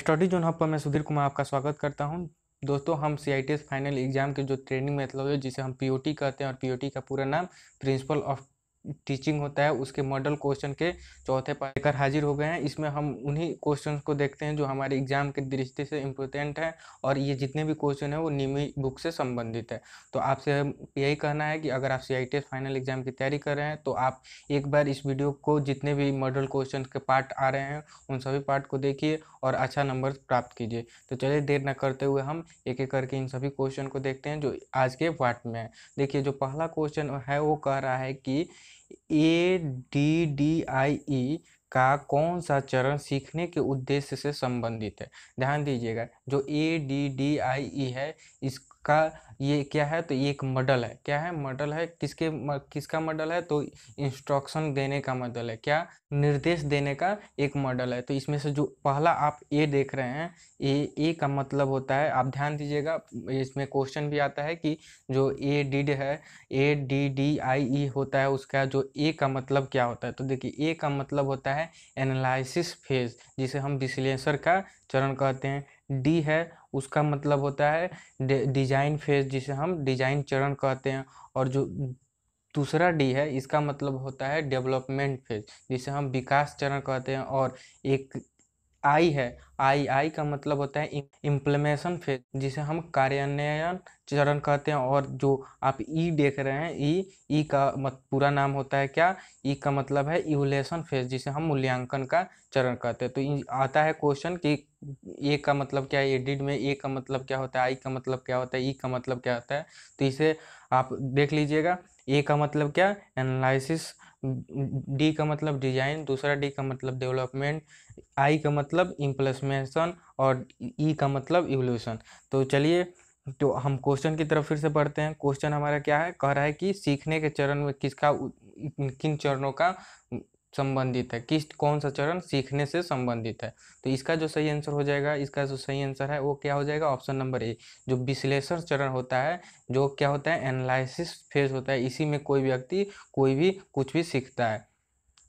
study zone hub पर मैं सुधीर कुमार आपका स्वागत करता हूं दोस्तों हम सी फाइनल एग्जाम के जो ट्रेनिंग मेथोलॉजी जिसे हम टी कहते हैं और पीओटी का पूरा नाम प्रिंसिपल ऑफ टीचिंग होता है उसके मॉडल क्वेश्चन के चौथे पार्ट लेकर हाजिर हो गए हैं इसमें हम उन्हीं क्वेश्चंस को देखते हैं जो हमारे एग्जाम के दृष्टि से इम्पोर्टेंट है और ये जितने भी क्वेश्चन है वो निमी बुक से संबंधित है तो आपसे यही कहना है कि अगर आप सी फाइनल एग्जाम की तैयारी कर रहे हैं तो आप एक बार इस वीडियो को जितने भी मॉडल क्वेश्चन के पार्ट आ रहे हैं उन सभी पार्ट को देखिए और अच्छा नंबर प्राप्त कीजिए तो चलिए देर न करते हुए हम एक एक करके इन सभी क्वेश्चन को देखते हैं जो आज के पार्ट में है देखिए जो पहला क्वेश्चन है वो कह रहा है कि ए डी डी आई ई का कौन सा चरण सीखने के उद्देश्य से संबंधित है ध्यान दीजिएगा जो ए डी डी आई ई है इस का ये क्या है तो ये एक मॉडल है क्या है मॉडल है किसके किसका मॉडल है तो इंस्ट्रक्शन देने का मॉडल है क्या निर्देश देने का एक मॉडल है तो इसमें से जो पहला आप ए देख रहे हैं ए ए का मतलब होता है आप ध्यान दीजिएगा इसमें क्वेश्चन भी आता है कि जो ए डिड है ए डी डी आई ई होता है उसका जो ए का मतलब क्या होता है तो देखिए ए का मतलब होता है एनालिसिस फेज जिसे हम विश्लेषण का चरण कहते हैं डी है उसका मतलब होता है डिजाइन फेज जिसे हम डिजाइन चरण कहते हैं और जो दूसरा डी है इसका मतलब होता है डेवलपमेंट फेज जिसे हम विकास चरण कहते हैं और एक आई है आई आई का मतलब होता है इम्प्लीमेशन फेज जिसे हम कार्यान्वयन चरण कहते हैं और जो आप ई e देख रहे हैं ई e, ई e का मत पूरा नाम होता है क्या ई e का मतलब है इवोलेशन फेज जिसे हम मूल्यांकन का चरण कहते हैं तो आता है क्वेश्चन कि ए का मतलब क्या है एडिड में ए का मतलब क्या होता है आई का मतलब क्या होता है ई e का मतलब क्या होता है तो इसे आप देख लीजिएगा ए का मतलब क्या एनालिसिस डी का मतलब डिजाइन दूसरा डी का मतलब डेवलपमेंट आई का मतलब इम्प्लसमेशन और ई e का मतलब इवोल्यूशन तो चलिए तो हम क्वेश्चन की तरफ फिर से पढ़ते हैं क्वेश्चन हमारा क्या है कह रहा है कि सीखने के चरण में किसका किन चरणों का संबंधित है किस कौन सा चरण सीखने से संबंधित है तो इसका जो सही आंसर हो जाएगा इसका जो सही आंसर है वो क्या हो जाएगा ऑप्शन नंबर ए जो विश्लेषण चरण होता है जो क्या होता है एनालिसिस फेज होता है इसी में कोई व्यक्ति कोई भी कुछ भी सीखता है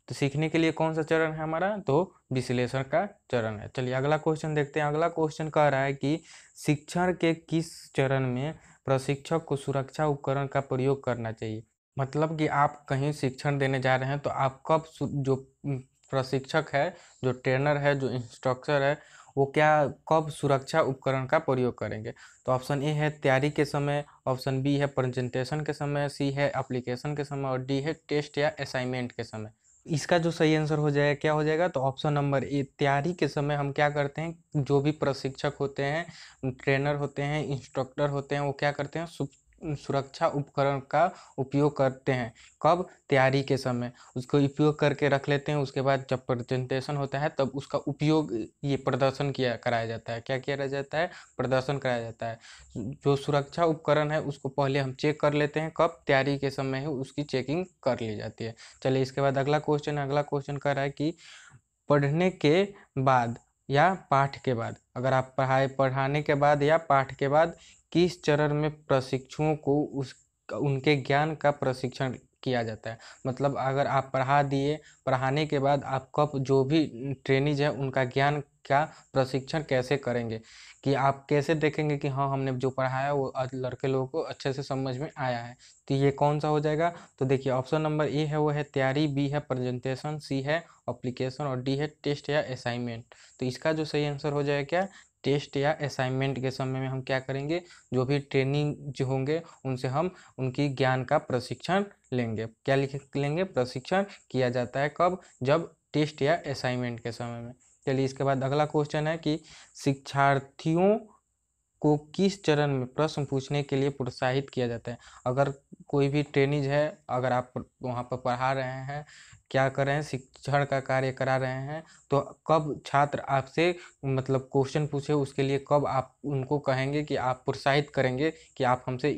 तो सीखने के लिए कौन सा चरण है हमारा तो विश्लेषण का चरण है चलिए अगला क्वेश्चन देखते हैं अगला क्वेश्चन कह रहा है कि शिक्षण के किस चरण में प्रशिक्षक को सुरक्षा उपकरण का प्रयोग करना चाहिए मतलब कि आप कहीं शिक्षण देने जा रहे हैं तो आप कब जो प्रशिक्षक है जो ट्रेनर है जो इंस्ट्रक्टर है वो क्या कब सुरक्षा उपकरण का प्रयोग करेंगे तो ऑप्शन ए है तैयारी के समय ऑप्शन बी है प्रेजेंटेशन के समय सी है एप्लीकेशन के समय और डी है टेस्ट या असाइनमेंट के समय इसका जो सही आंसर हो जाएगा क्या हो जाएगा तो ऑप्शन नंबर ए तैयारी के समय हम क्या करते हैं जो भी प्रशिक्षक होते हैं ट्रेनर होते हैं इंस्ट्रक्टर होते हैं वो क्या करते हैं सुरक्षा उपकरण का उपयोग करते हैं कब तैयारी के समय उसको उपयोग करके रख लेते हैं उसके बाद जब प्रेजेंटेशन होता है तब उसका उपयोग ये प्रदर्शन किया कराया जाता है क्या किया जाता है प्रदर्शन कराया जाता है जो सुरक्षा उपकरण है उसको पहले हम चेक कर लेते हैं कब तैयारी के समय ही उसकी चेकिंग कर ली जाती है चलिए इसके बाद अगला क्वेश्चन अगला क्वेश्चन कह रहा है कि पढ़ने के बाद या पाठ के बाद अगर आप पढ़ाई पढ़ाने के बाद या पाठ के बाद किस चरण में प्रशिक्षुओं को उस उनके ज्ञान का प्रशिक्षण किया जाता है मतलब अगर आप पढ़ा दिए पढ़ाने के बाद आप कब जो भी ट्रेनिज है उनका ज्ञान का प्रशिक्षण कैसे करेंगे कि आप कैसे देखेंगे कि हाँ हमने जो पढ़ाया वो लड़के लोगों को अच्छे से समझ में आया है तो ये कौन सा हो जाएगा तो देखिए ऑप्शन नंबर ए है वो है तैयारी बी है प्रेजेंटेशन सी है अप्लीकेशन और डी है टेस्ट या असाइनमेंट तो इसका जो सही आंसर हो जाएगा क्या टेस्ट या असाइनमेंट के समय में हम क्या करेंगे जो भी ट्रेनिंग जो होंगे उनसे हम उनकी ज्ञान का प्रशिक्षण लेंगे क्या लिख लेंगे प्रशिक्षण किया जाता है कब जब टेस्ट या असाइनमेंट के समय में चलिए इसके बाद अगला क्वेश्चन है कि शिक्षार्थियों को किस चरण में प्रश्न पूछने के लिए प्रोत्साहित किया जाता है अगर कोई भी ट्रेनिज है अगर आप वहाँ पर पढ़ा रहे हैं क्या कर रहे हैं शिक्षण का कार्य करा रहे हैं तो कब छात्र आपसे मतलब क्वेश्चन पूछे उसके लिए कब आप उनको कहेंगे कि आप प्रोत्साहित करेंगे कि आप हमसे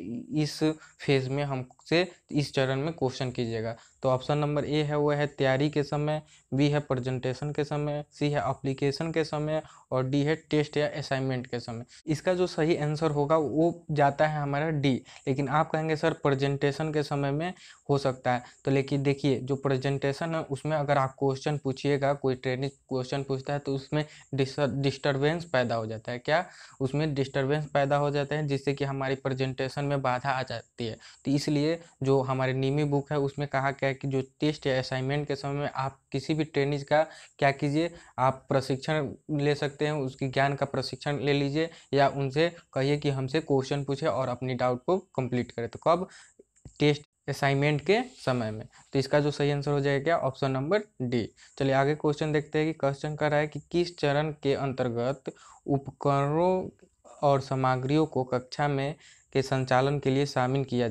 इस फेज़ में हमसे इस चरण में क्वेश्चन कीजिएगा तो ऑप्शन नंबर ए है वो है तैयारी के समय बी है प्रेजेंटेशन के समय सी है अप्लीकेशन के समय और डी है टेस्ट या असाइनमेंट के समय इसका जो सही आंसर होगा वो जाता है हमारा डी लेकिन आप कहेंगे सर प्रेजेंटेशन के समय में हो सकता है तो लेकिन देखिए जो प्रेजेंटेशन क्वेश्चन है उसमें अगर आप क्वेश्चन पूछिएगा कोई ट्रेनिंग क्वेश्चन पूछता है तो उसमें डिस्टर्बेंस पैदा हो जाता है क्या उसमें डिस्टर्बेंस पैदा हो जाते हैं जिससे कि हमारी प्रेजेंटेशन में बाधा आ जाती है तो इसलिए जो हमारी नीमी बुक है उसमें कहा गया कि जो टेस्ट या असाइनमेंट के समय में आप किसी भी ट्रेनिंग का क्या कीजिए आप प्रशिक्षण ले सकते हैं उसकी ज्ञान का प्रशिक्षण ले लीजिए या उनसे कहिए कि हमसे क्वेश्चन पूछे और अपनी डाउट को कंप्लीट करें तो कब टेस्ट असाइनमेंट के समय में तो इसका जो सही आंसर हो जाएगा क्या ऑप्शन नंबर डी चलिए आगे क्वेश्चन देखते हैं कि क्वेश्चन कर रहा है कि किस चरण के अंतर्गत उपकरणों और सामग्रियों को कक्षा में के संचालन के लिए शामिल किया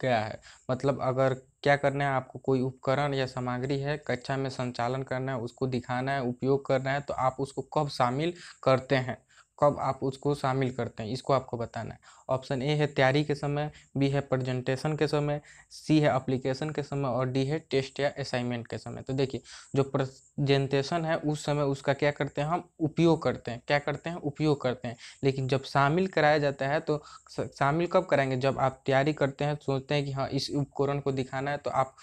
गया है मतलब अगर क्या करना है आपको कोई उपकरण या सामग्री है कक्षा में संचालन करना है उसको दिखाना है उपयोग करना है तो आप उसको कब शामिल करते हैं कब आप उसको शामिल करते हैं इसको आपको बताना है ऑप्शन ए है तैयारी के समय बी है प्रेजेंटेशन के समय सी है अप्लीकेशन के समय और डी है टेस्ट या असाइनमेंट के समय तो देखिए जो प्रेजेंटेशन है उस समय उसका क्या करते हैं हम उपयोग करते हैं क्या करते हैं उपयोग करते हैं लेकिन जब शामिल कराया जाता है तो शामिल कब कराएंगे जब आप तैयारी करते हैं सोचते हैं कि हाँ इस उपकरण को दिखाना है तो आप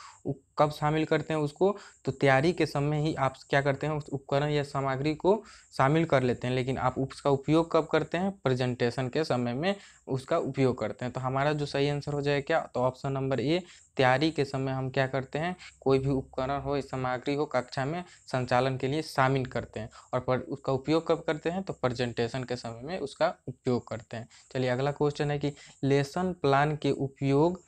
कब शामिल करते हैं उसको तो तैयारी के समय ही आप क्या करते हैं उस उपकरण या सामग्री को शामिल कर लेते हैं लेकिन आप उसका उपयोग कब करते हैं प्रेजेंटेशन के समय में उसका उपयोग करते हैं तो हमारा जो सही आंसर हो जाएगा क्या तो ऑप्शन नंबर ए तैयारी के समय हम क्या करते हैं कोई भी उपकरण हो सामग्री हो कक्षा में संचालन के लिए शामिल करते हैं और पर उसका उपयोग कब करते हैं तो प्रेजेंटेशन के समय में उसका उपयोग करते हैं चलिए अगला क्वेश्चन है कि लेसन प्लान के उपयोग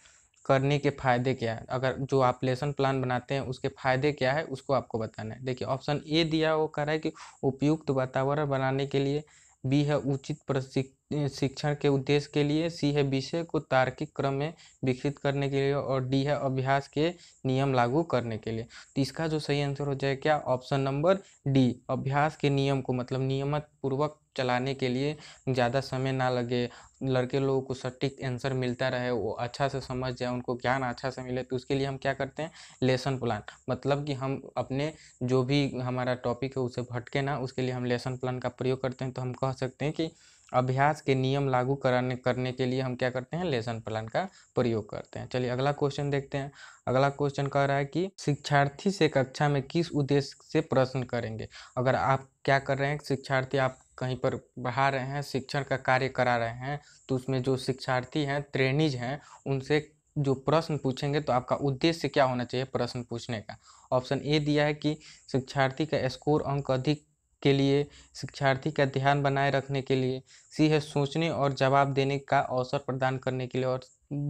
करने के फ़ायदे क्या है अगर जो आप लेसन प्लान बनाते हैं उसके फ़ायदे क्या है उसको आपको बताना है देखिए ऑप्शन ए दिया वो कह रहा है कि उपयुक्त वातावरण बनाने के लिए बी है उचित प्रशिक्षण के उद्देश्य के लिए सी है विषय को तार्किक क्रम में विकसित करने के लिए और डी है अभ्यास के नियम लागू करने के लिए तो इसका जो सही आंसर हो जाए क्या ऑप्शन नंबर डी अभ्यास के नियम को मतलब नियमित पूर्वक चलाने के लिए ज़्यादा समय ना लगे लड़के लोगों को सटीक आंसर मिलता रहे वो अच्छा से समझ जाए उनको ज्ञान अच्छा से मिले तो उसके लिए हम क्या करते हैं लेसन प्लान मतलब कि हम अपने जो भी हमारा टॉपिक है उसे भटके ना उसके लिए हम लेसन प्लान का प्रयोग करते हैं तो हम कह सकते हैं कि अभ्यास के नियम लागू कराने करने के लिए हम क्या करते हैं लेसन प्लान का प्रयोग करते हैं चलिए अगला क्वेश्चन देखते हैं अगला क्वेश्चन कह रहा है कि शिक्षार्थी से कक्षा में किस उद्देश्य से प्रश्न करेंगे अगर आप क्या कर रहे हैं शिक्षार्थी आप कहीं पर बढ़ा रहे हैं शिक्षण का कार्य करा रहे हैं तो उसमें जो शिक्षार्थी हैं ट्रेनिज हैं उनसे जो प्रश्न पूछेंगे तो आपका उद्देश्य क्या होना चाहिए प्रश्न पूछने का ऑप्शन ए दिया है कि शिक्षार्थी का स्कोर अंक अधिक के लिए शिक्षार्थी का ध्यान बनाए रखने के लिए सी है सोचने और जवाब देने का अवसर प्रदान करने के लिए और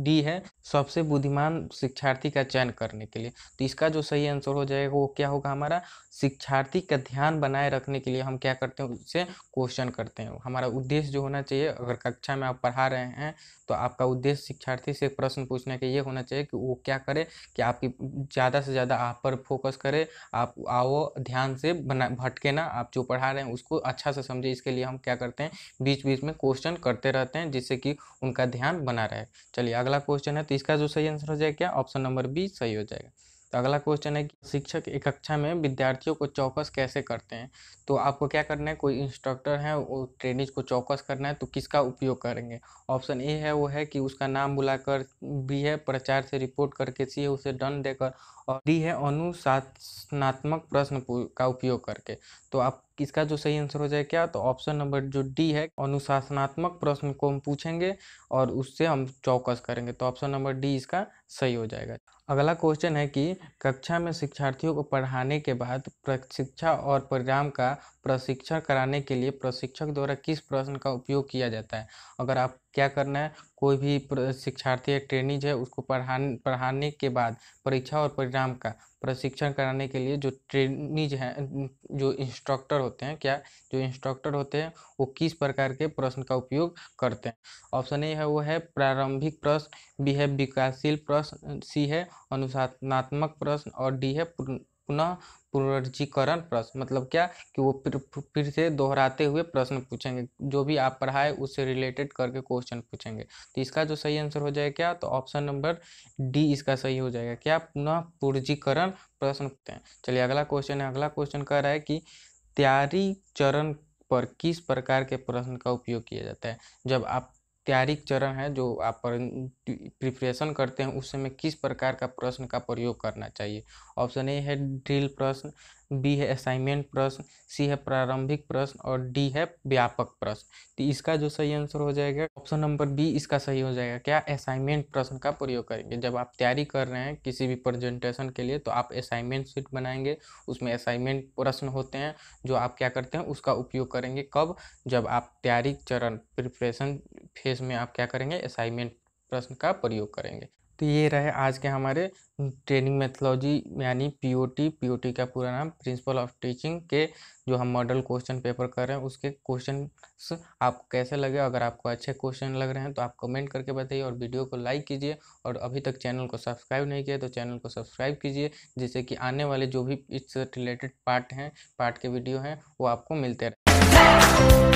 डी है सबसे बुद्धिमान शिक्षार्थी का चयन करने के लिए तो इसका जो सही आंसर हो जाएगा वो क्या होगा हमारा शिक्षार्थी का ध्यान बनाए रखने के लिए हम क्या करते हैं उससे क्वेश्चन करते हैं हमारा उद्देश्य जो होना चाहिए अगर कक्षा में आप पढ़ा रहे हैं तो आपका उद्देश्य शिक्षार्थी से प्रश्न पूछने का ये होना चाहिए कि वो क्या करे कि आपकी ज़्यादा से ज़्यादा आप पर फोकस करे आप आओ ध्यान से बना भटके ना आप जो पढ़ा रहे हैं उसको अच्छा से समझे इसके लिए हम क्या करते हैं बीच बीच बीच में क्वेश्चन करते रहते हैं जिससे कि उनका ध्यान बना रहे चलिए अगला क्वेश्चन है तो इसका जो सही आंसर हो जाएगा क्या ऑप्शन नंबर बी सही हो जाएगा तो अगला क्वेश्चन है कि शिक्षक एक कक्षा में विद्यार्थियों को चौकस कैसे करते हैं तो आपको क्या करना है कोई इंस्ट्रक्टर है वो ट्रेनिज को चौकस करना है तो किसका उपयोग करेंगे ऑप्शन ए है वो है कि उसका नाम बुलाकर बी है प्रचार से रिपोर्ट करके सी है उसे दंड देकर और डी है अनुशासनात्मक प्रश्न का उपयोग करके तो आप किसका जो सही आंसर हो जाए क्या तो ऑप्शन नंबर जो डी है अनुशासनात्मक प्रश्न को हम पूछेंगे और उससे हम चौकस करेंगे तो ऑप्शन नंबर डी इसका सही हो जाएगा अगला क्वेश्चन है कि कक्षा में शिक्षार्थियों को पढ़ाने के बाद प्रशिक्षा और परिणाम का प्रशिक्षण कराने के लिए प्रशिक्षक द्वारा किस प्रश्न का उपयोग किया जाता है अगर आप क्या करना है कोई भी शिक्षार्थी या ट्रेनिज है उसको पढ़ाने पढ़ाने के बाद परीक्षा और परिणाम का प्रशिक्षण कराने के लिए जो ट्रेनिज हैं जो इंस्ट्रक्टर होते हैं क्या जो इंस्ट्रक्टर होते हैं वो किस प्रकार के प्रश्न का उपयोग करते हैं ऑप्शन ए है वो है प्रारंभिक प्रश्न बी है विकासशील प्रश्न सी है अनुशासनात्मक प्रश्न और डी है पुनः पुनर्जीकरण प्रश्न मतलब क्या कि वो फिर फिर से दोहराते हुए प्रश्न पूछेंगे जो भी आप पढ़ाए उससे रिलेटेड करके क्वेश्चन पूछेंगे तो इसका जो सही आंसर हो जाएगा क्या तो ऑप्शन नंबर डी इसका सही हो जाएगा क्या पुनः पुर्जीकरण प्रश्न पूछते हैं चलिए अगला क्वेश्चन है अगला क्वेश्चन कह रहा है कि तैयारी चरण पर किस प्रकार के प्रश्न का उपयोग किया जाता है जब आप तैयारी चरण है जो आप प्रिपरेशन करते हैं उस समय किस प्रकार का प्रश्न का प्रयोग करना चाहिए ऑप्शन ए है ड्रिल प्रश्न बी है असाइनमेंट प्रश्न सी है प्रारंभिक प्रश्न और डी है व्यापक प्रश्न तो इसका जो सही आंसर हो जाएगा ऑप्शन नंबर बी इसका सही हो जाएगा क्या असाइनमेंट प्रश्न का प्रयोग करेंगे जब आप तैयारी कर रहे हैं किसी भी प्रेजेंटेशन के लिए तो आप असाइनमेंट शीट बनाएंगे उसमें असाइनमेंट प्रश्न होते हैं जो आप क्या करते हैं उसका उपयोग करेंगे कब जब आप तैयारी चरण प्रिपरेशन फेज में आप क्या करेंगे असाइनमेंट प्रश्न का प्रयोग करेंगे तो ये रहे आज के हमारे ट्रेनिंग मेथोलॉजी यानी पीओटी पीओटी का पूरा नाम प्रिंसिपल ऑफ टीचिंग के जो हम मॉडल क्वेश्चन पेपर कर रहे हैं उसके क्वेश्चन आपको कैसे लगे अगर आपको अच्छे क्वेश्चन लग रहे हैं तो आप कमेंट करके बताइए और वीडियो को लाइक कीजिए और अभी तक चैनल को सब्सक्राइब नहीं किया तो चैनल को सब्सक्राइब कीजिए जिससे कि आने वाले जो भी इससे रिलेटेड पार्ट हैं पार्ट के वीडियो हैं वो आपको मिलते रहे